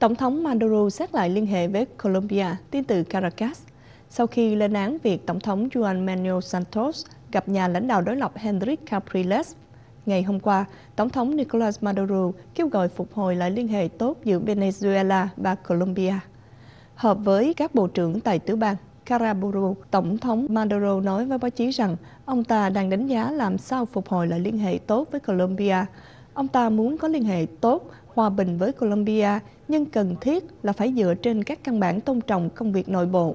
Tổng thống Maduro xác lại liên hệ với Colombia, tin từ Caracas, sau khi lên án việc Tổng thống Juan Manuel Santos gặp nhà lãnh đạo đối lập Henrik Capriles. Ngày hôm qua, Tổng thống Nicolas Maduro kêu gọi phục hồi lại liên hệ tốt giữa Venezuela và Colombia. Hợp với các bộ trưởng tại tứ bang, Caraburu, Tổng thống Maduro nói với báo chí rằng ông ta đang đánh giá làm sao phục hồi lại liên hệ tốt với Colombia Ông ta muốn có liên hệ tốt, hòa bình với Colombia, nhưng cần thiết là phải dựa trên các căn bản tôn trọng công việc nội bộ.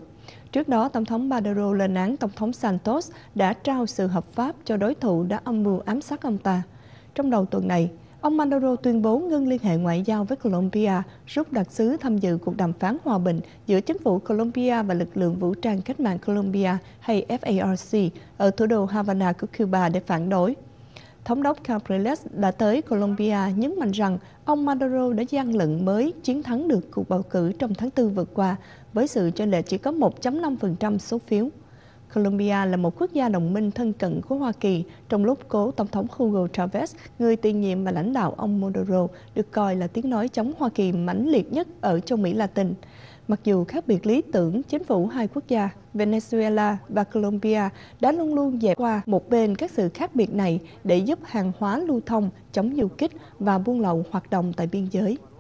Trước đó, Tổng thống Maduro lên án Tổng thống Santos đã trao sự hợp pháp cho đối thủ đã âm mưu ám sát ông ta. Trong đầu tuần này, ông Maduro tuyên bố ngưng liên hệ ngoại giao với Colombia, rút đặc sứ tham dự cuộc đàm phán hòa bình giữa chính phủ Colombia và lực lượng vũ trang cách mạng Colombia hay FARC ở thủ đô Havana của Cuba để phản đối. Thống đốc Capriles đã tới Colombia nhấn mạnh rằng ông Maduro đã gian lận mới chiến thắng được cuộc bầu cử trong tháng 4 vừa qua với sự chênh lệch chỉ có 1.5% số phiếu. Colombia là một quốc gia đồng minh thân cận của Hoa Kỳ, trong lúc cố Tổng thống Hugo Chavez, người tiền nhiệm và lãnh đạo ông Maduro, được coi là tiếng nói chống Hoa Kỳ mãnh liệt nhất ở châu Mỹ Latin. Mặc dù khác biệt lý tưởng, chính phủ hai quốc gia Venezuela và Colombia đã luôn luôn dẹp qua một bên các sự khác biệt này để giúp hàng hóa lưu thông, chống du kích và buôn lậu hoạt động tại biên giới.